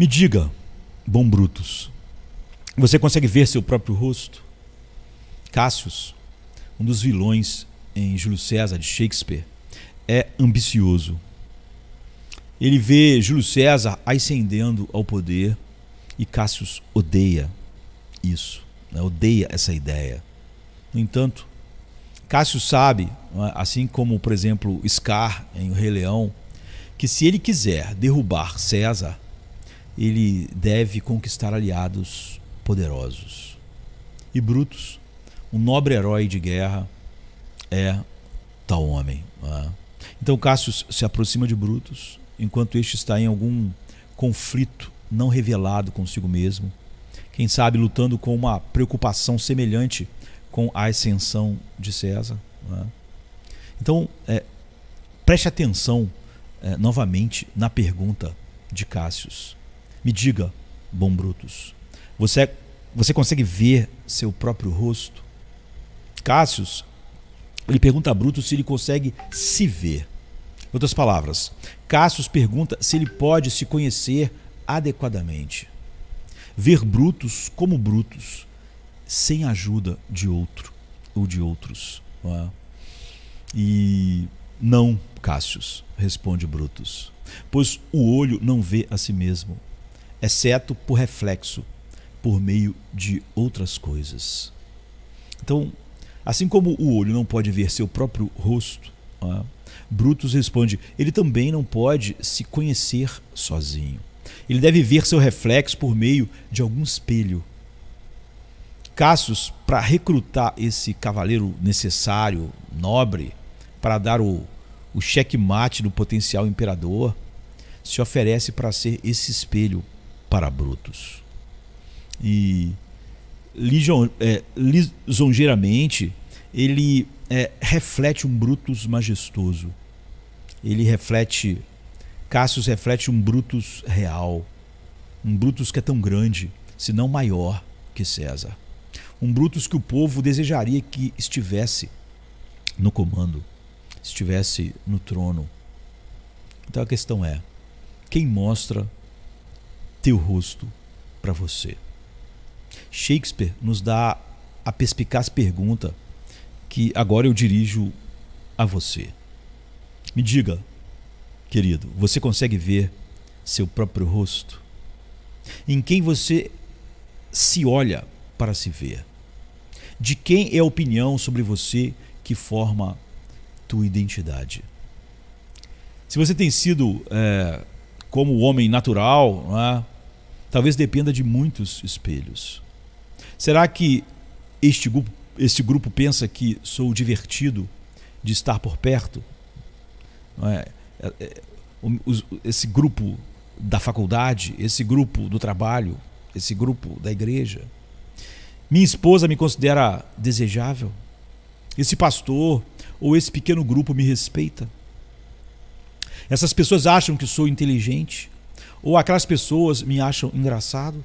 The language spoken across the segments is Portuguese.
Me diga, bom Brutus, você consegue ver seu próprio rosto? Cassius, um dos vilões em Júlio César de Shakespeare, é ambicioso. Ele vê Júlio César ascendendo ao poder e Cassius odeia isso, né? odeia essa ideia. No entanto, Cássio sabe, né, assim como, por exemplo, Scar em O Rei Leão, que se ele quiser derrubar César, ele deve conquistar aliados poderosos. E Brutus, um nobre herói de guerra, é tal homem. Né? Então Cássio se aproxima de Brutus, enquanto este está em algum conflito não revelado consigo mesmo, quem sabe lutando com uma preocupação semelhante com a ascensão de César. Né? Então, é, preste atenção é, novamente na pergunta de Cássius me diga, bom Brutus, você, é, você consegue ver seu próprio rosto? Cássius, lhe pergunta a Brutus se ele consegue se ver. Em outras palavras, Cássius pergunta se ele pode se conhecer adequadamente. Ver Brutus como Brutus, sem ajuda de outro ou de outros. Não é? E não, Cássius, responde Brutus, pois o olho não vê a si mesmo, exceto por reflexo, por meio de outras coisas. Então, assim como o olho não pode ver seu próprio rosto, ah, Brutus responde: ele também não pode se conhecer sozinho. Ele deve ver seu reflexo por meio de algum espelho. Cassius, para recrutar esse cavaleiro necessário, nobre, para dar o, o checkmate do potencial imperador, se oferece para ser esse espelho para brutos. E é, lisonjeiramente, ele é, reflete um Brutus majestoso. Ele reflete. Cassius reflete um Brutus real. Um Brutus que é tão grande, se não maior que César. Um Brutus que o povo desejaria que estivesse no comando, estivesse no trono. Então a questão é: quem mostra teu rosto para você. Shakespeare nos dá a perspicaz pergunta que agora eu dirijo a você. Me diga, querido, você consegue ver seu próprio rosto? Em quem você se olha para se ver? De quem é a opinião sobre você que forma tua identidade? Se você tem sido é, como o homem natural, é? talvez dependa de muitos espelhos. Será que este grupo, este grupo pensa que sou divertido de estar por perto? É? é, é esse grupo da faculdade, esse grupo do trabalho, esse grupo da igreja. Minha esposa me considera desejável? Esse pastor ou esse pequeno grupo me respeita? Essas pessoas acham que sou inteligente, ou aquelas pessoas me acham engraçado.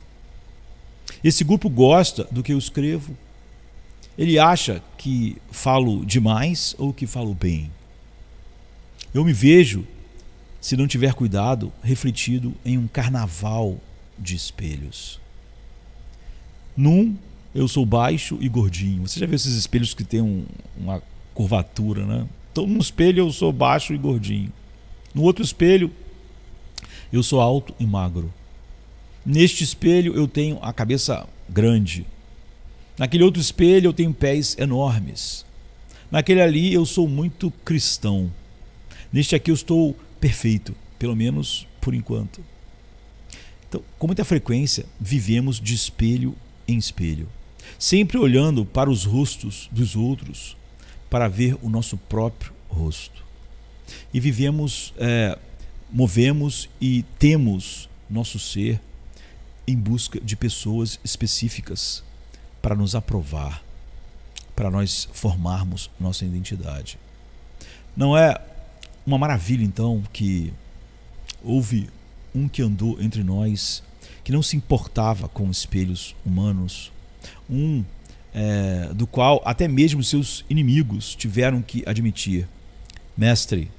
Esse grupo gosta do que eu escrevo. Ele acha que falo demais ou que falo bem. Eu me vejo, se não tiver cuidado, refletido em um carnaval de espelhos. Num, eu sou baixo e gordinho. Você já viu esses espelhos que tem um, uma curvatura, né? Então, num espelho, eu sou baixo e gordinho. No outro espelho, eu sou alto e magro. Neste espelho, eu tenho a cabeça grande. Naquele outro espelho, eu tenho pés enormes. Naquele ali, eu sou muito cristão. Neste aqui, eu estou perfeito, pelo menos por enquanto. Então, com muita frequência, vivemos de espelho em espelho, sempre olhando para os rostos dos outros para ver o nosso próprio rosto e vivemos, é, movemos e temos nosso ser em busca de pessoas específicas para nos aprovar, para nós formarmos nossa identidade. Não é uma maravilha então que houve um que andou entre nós que não se importava com espelhos humanos, um é, do qual até mesmo seus inimigos tiveram que admitir Mestre,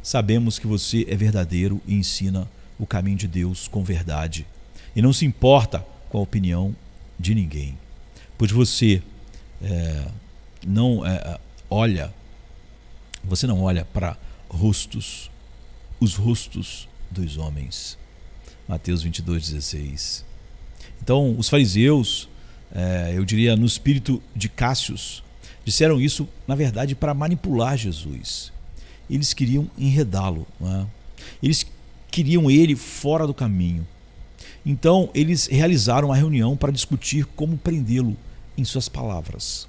sabemos que você é verdadeiro e ensina o caminho de Deus com verdade, e não se importa com a opinião de ninguém, pois você é, não é, é olha, você não olha para rostos, os rostos dos homens. Mateus 22, 16. Então, os fariseus, é, eu diria no espírito de Cássios, disseram isso, na verdade, para manipular Jesus eles queriam enredá-lo. Né? Eles queriam ele fora do caminho. Então, eles realizaram uma reunião para discutir como prendê-lo em suas palavras.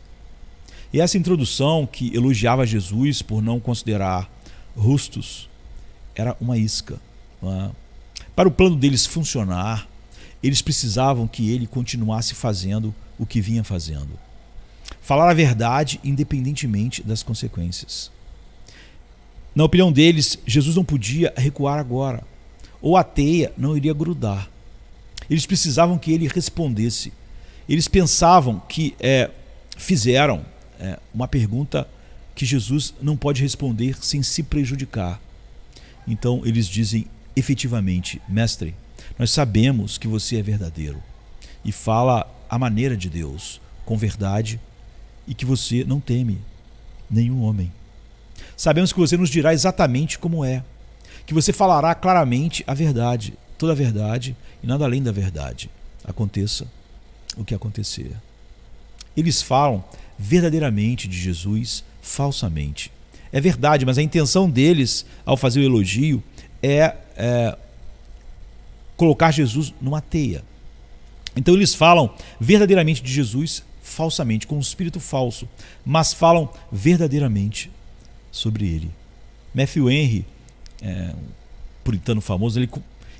E essa introdução que elogiava Jesus por não considerar rustos era uma isca. É? Para o plano deles funcionar, eles precisavam que ele continuasse fazendo o que vinha fazendo. Falar a verdade independentemente das consequências. Na opinião deles, Jesus não podia recuar agora, ou a teia não iria grudar. Eles precisavam que ele respondesse. Eles pensavam que é, fizeram é, uma pergunta que Jesus não pode responder sem se prejudicar. Então eles dizem efetivamente: Mestre, nós sabemos que você é verdadeiro e fala a maneira de Deus, com verdade, e que você não teme nenhum homem. Sabemos que você nos dirá exatamente como é, que você falará claramente a verdade, toda a verdade e nada além da verdade. Aconteça o que acontecer. Eles falam verdadeiramente de Jesus, falsamente. É verdade, mas a intenção deles ao fazer o elogio é, é colocar Jesus numa teia. Então eles falam verdadeiramente de Jesus, falsamente, com um espírito falso, mas falam verdadeiramente sobre ele. Matthew Henry, é, um puritano famoso, ele,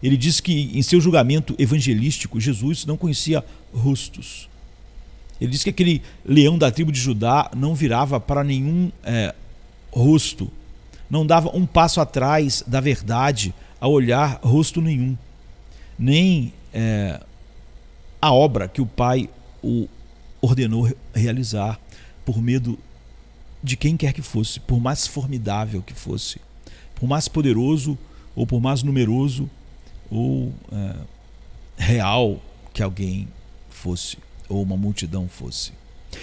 ele diz que em seu julgamento evangelístico, Jesus não conhecia rostos. Ele diz que aquele leão da tribo de Judá não virava para nenhum é, rosto, não dava um passo atrás da verdade a olhar rosto nenhum, nem é, a obra que o Pai o ordenou realizar por medo de quem quer que fosse, por mais formidável que fosse, por mais poderoso ou por mais numeroso ou é, real que alguém fosse ou uma multidão fosse.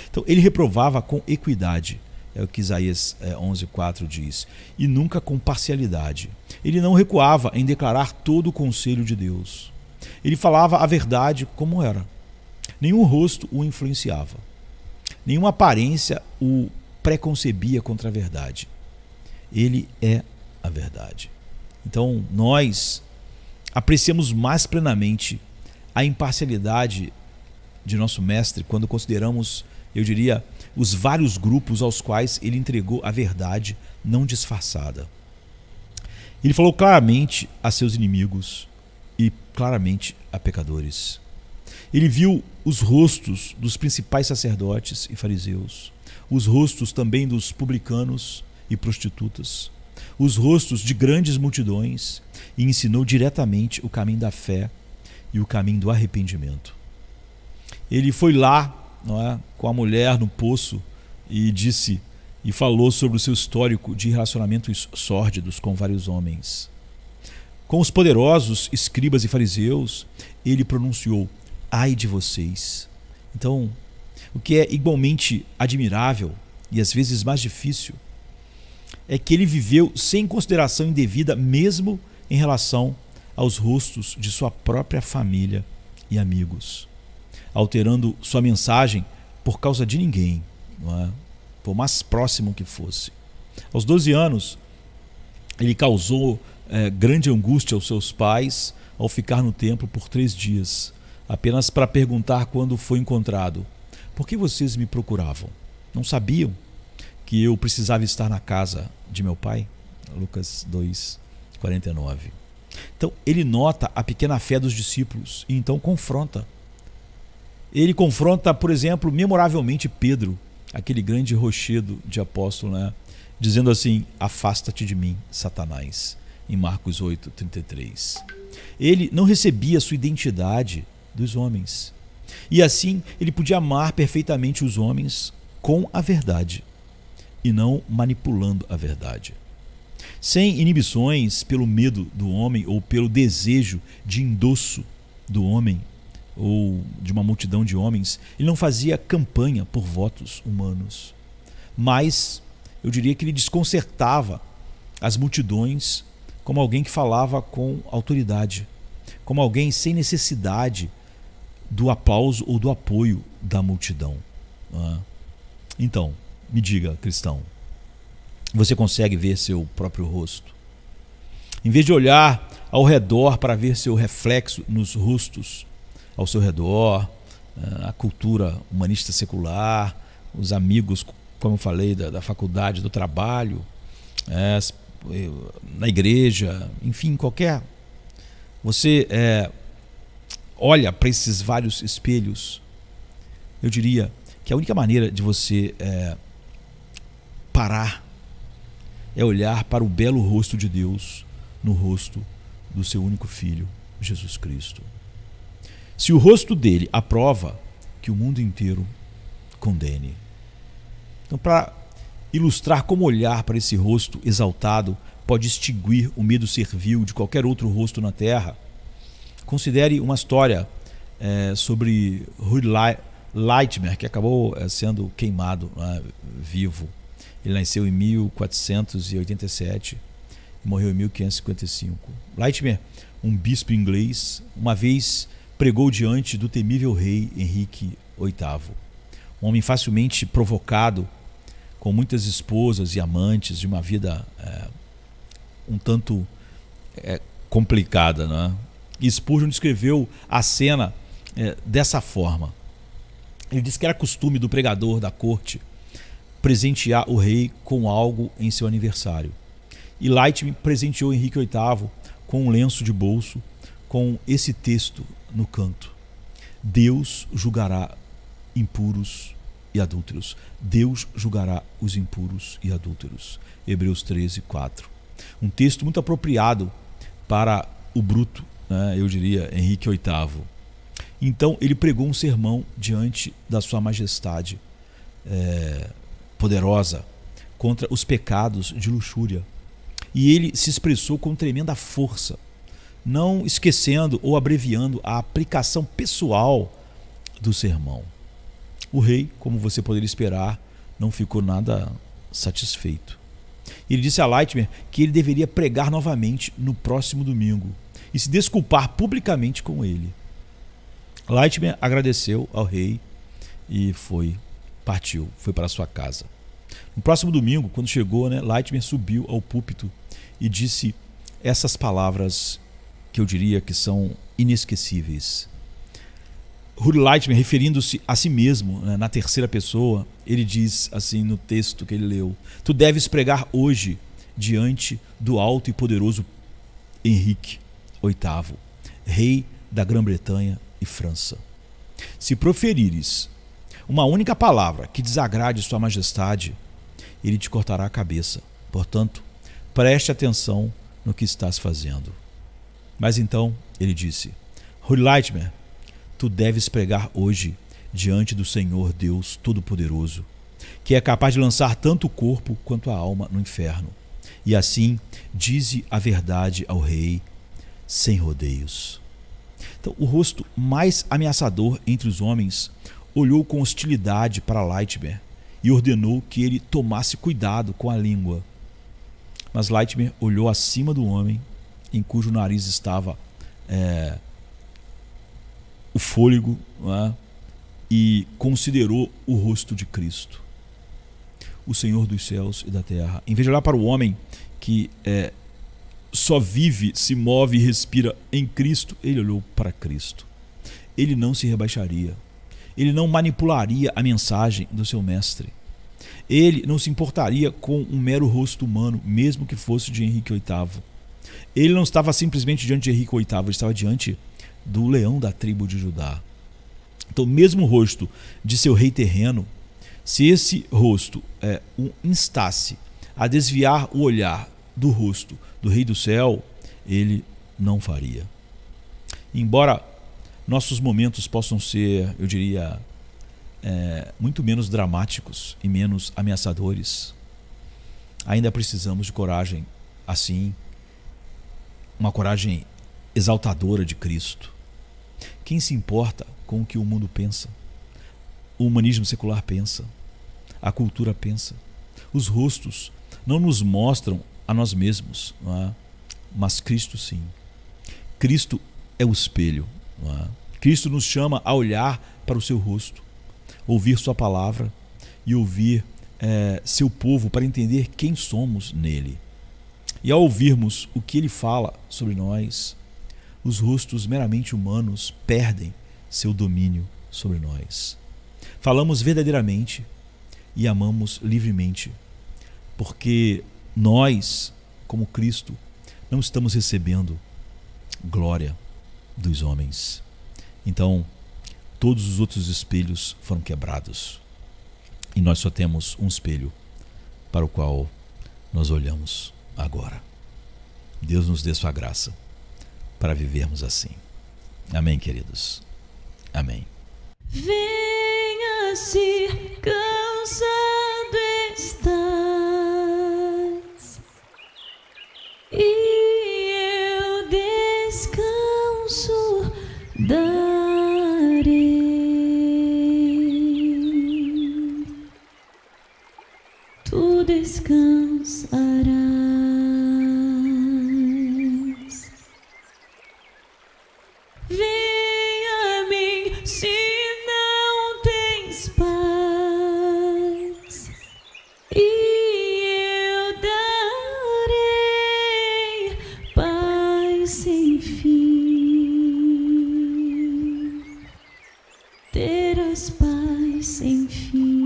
Então ele reprovava com equidade, é o que Isaías 11:4 é, diz, e nunca com parcialidade. Ele não recuava em declarar todo o conselho de Deus. Ele falava a verdade como era. Nenhum rosto o influenciava. Nenhuma aparência o preconcebia contra a verdade. Ele é a verdade. Então, nós apreciamos mais plenamente a imparcialidade de nosso mestre quando consideramos, eu diria, os vários grupos aos quais ele entregou a verdade não disfarçada. Ele falou claramente a seus inimigos e claramente a pecadores. Ele viu os rostos dos principais sacerdotes e fariseus os rostos também dos publicanos e prostitutas, os rostos de grandes multidões, e ensinou diretamente o caminho da fé e o caminho do arrependimento. Ele foi lá é, com a mulher no poço e disse e falou sobre o seu histórico de relacionamentos sórdidos com vários homens. Com os poderosos escribas e fariseus, ele pronunciou: Ai de vocês! Então, o que é igualmente admirável e às vezes mais difícil é que ele viveu sem consideração indevida, mesmo em relação aos rostos de sua própria família e amigos, alterando sua mensagem por causa de ninguém, é? por mais próximo que fosse. Aos 12 anos, ele causou é, grande angústia aos seus pais ao ficar no templo por três dias, apenas para perguntar quando foi encontrado. Por que vocês me procuravam? Não sabiam que eu precisava estar na casa de meu pai? Lucas 2, 49. Então, ele nota a pequena fé dos discípulos e então confronta. Ele confronta, por exemplo, memoravelmente Pedro, aquele grande rochedo de apóstolo, né? dizendo assim: Afasta-te de mim, Satanás, em Marcos 8, 33. Ele não recebia sua identidade dos homens. E assim ele podia amar perfeitamente os homens com a verdade e não manipulando a verdade. Sem inibições pelo medo do homem ou pelo desejo de endosso do homem ou de uma multidão de homens, ele não fazia campanha por votos humanos. Mas eu diria que ele desconcertava as multidões como alguém que falava com autoridade, como alguém sem necessidade do aplauso ou do apoio da multidão. É? Então, me diga, cristão, você consegue ver seu próprio rosto? Em vez de olhar ao redor para ver seu reflexo nos rostos ao seu redor, eh, a cultura humanista secular, os amigos, como eu falei, da, da faculdade, do trabalho, é, na igreja, enfim, qualquer. Você é, olha para esses vários espelhos, eu diria que a única maneira de você é, parar é olhar para o belo rosto de Deus no rosto do seu único filho, Jesus Cristo. Se o rosto dele aprova, que o mundo inteiro condene. Então, para ilustrar como olhar para esse rosto exaltado pode extinguir o medo servil de qualquer outro rosto na terra, Considere uma história é, sobre Rudy Lightmer, que acabou é, sendo queimado é, vivo. Ele nasceu em 1487 e morreu em 1555. Lightmer, um bispo inglês, uma vez pregou diante do temível rei Henrique VIII. Um homem facilmente provocado, com muitas esposas e amantes, de uma vida é, um tanto é, complicada, não é? Spurgeon descreveu a cena é, dessa forma. Ele disse que era costume do pregador da corte presentear o rei com algo em seu aniversário. E Lightman presenteou Henrique VIII com um lenço de bolso com esse texto no canto: Deus julgará impuros e adúlteros. Deus julgará os impuros e adúlteros. Hebreus 13, 4. Um texto muito apropriado para o bruto né, eu diria Henrique VIII. Então ele pregou um sermão diante da Sua Majestade é, poderosa contra os pecados de luxúria. E ele se expressou com tremenda força, não esquecendo ou abreviando a aplicação pessoal do sermão. O rei, como você poderia esperar, não ficou nada satisfeito. Ele disse a Leitner que ele deveria pregar novamente no próximo domingo e se desculpar publicamente com ele. Lightman agradeceu ao rei e foi partiu, foi para sua casa. No próximo domingo, quando chegou, né, Lightman subiu ao púlpito e disse essas palavras que eu diria que são inesquecíveis. Rudy Lightman, referindo-se a si mesmo, né, na terceira pessoa, ele diz assim no texto que ele leu: Tu deves pregar hoje diante do alto e poderoso Henrique VIII, rei da Grã-Bretanha e França. Se proferires uma única palavra que desagrade Sua Majestade, ele te cortará a cabeça. Portanto, preste atenção no que estás fazendo. Mas então ele disse: Hulightmer, tu deves pregar hoje diante do Senhor Deus Todo-Poderoso, que é capaz de lançar tanto o corpo quanto a alma no inferno. E assim, dize a verdade ao rei sem rodeios. Então, o rosto mais ameaçador entre os homens olhou com hostilidade para Lightbear e ordenou que ele tomasse cuidado com a língua. Mas Lightbear olhou acima do homem, em cujo nariz estava é, o fôlego, é? e considerou o rosto de Cristo, o Senhor dos céus e da terra. Em vez de olhar para o homem que é, só vive, se move e respira em Cristo, ele olhou para Cristo. Ele não se rebaixaria. Ele não manipularia a mensagem do seu mestre. Ele não se importaria com um mero rosto humano, mesmo que fosse de Henrique VIII. Ele não estava simplesmente diante de Henrique VIII, ele estava diante do leão da tribo de Judá. Então, mesmo o rosto de seu rei terreno, se esse rosto é, instasse a desviar o olhar do rosto do Rei do Céu, ele não faria. Embora nossos momentos possam ser, eu diria, é, muito menos dramáticos e menos ameaçadores, ainda precisamos de coragem assim, uma coragem exaltadora de Cristo. Quem se importa com o que o mundo pensa? O humanismo secular pensa, a cultura pensa. Os rostos não nos mostram a nós mesmos, não é? mas Cristo sim. Cristo é o espelho. Não é? Cristo nos chama a olhar para o seu rosto, ouvir sua palavra e ouvir é, seu povo para entender quem somos nele. E ao ouvirmos o que ele fala sobre nós, os rostos meramente humanos perdem seu domínio sobre nós. Falamos verdadeiramente e amamos livremente, porque nós, como Cristo, não estamos recebendo glória dos homens. Então, todos os outros espelhos foram quebrados. E nós só temos um espelho para o qual nós olhamos agora. Deus nos dê sua graça para vivermos assim. Amém, queridos. Amém. Venha se cansar. The paz sem fim.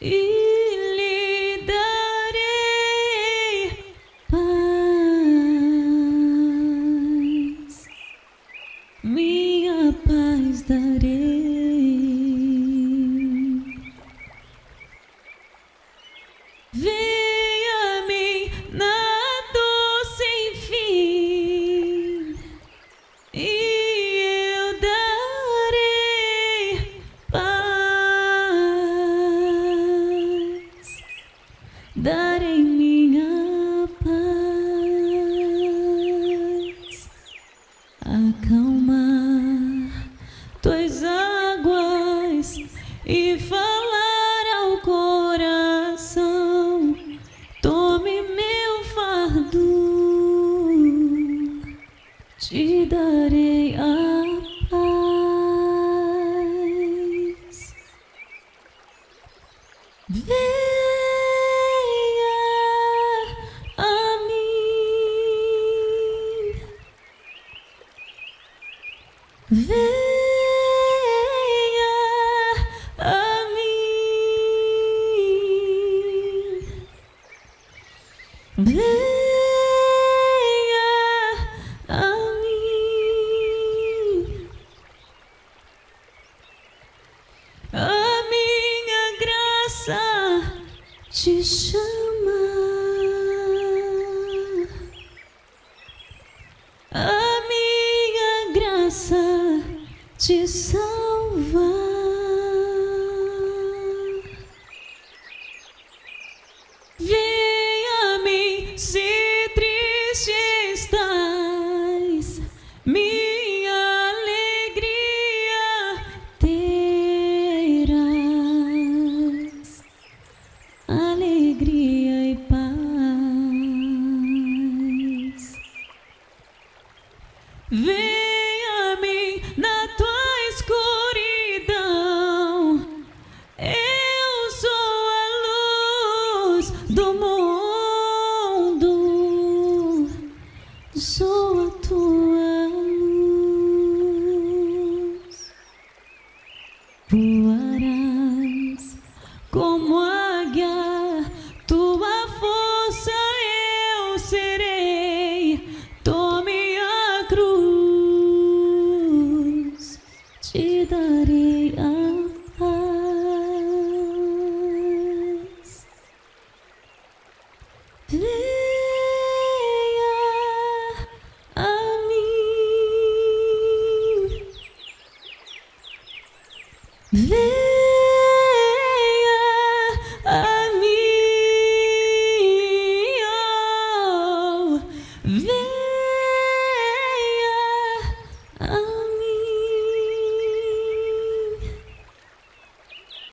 E Calma, dois anos. Mm-hmm.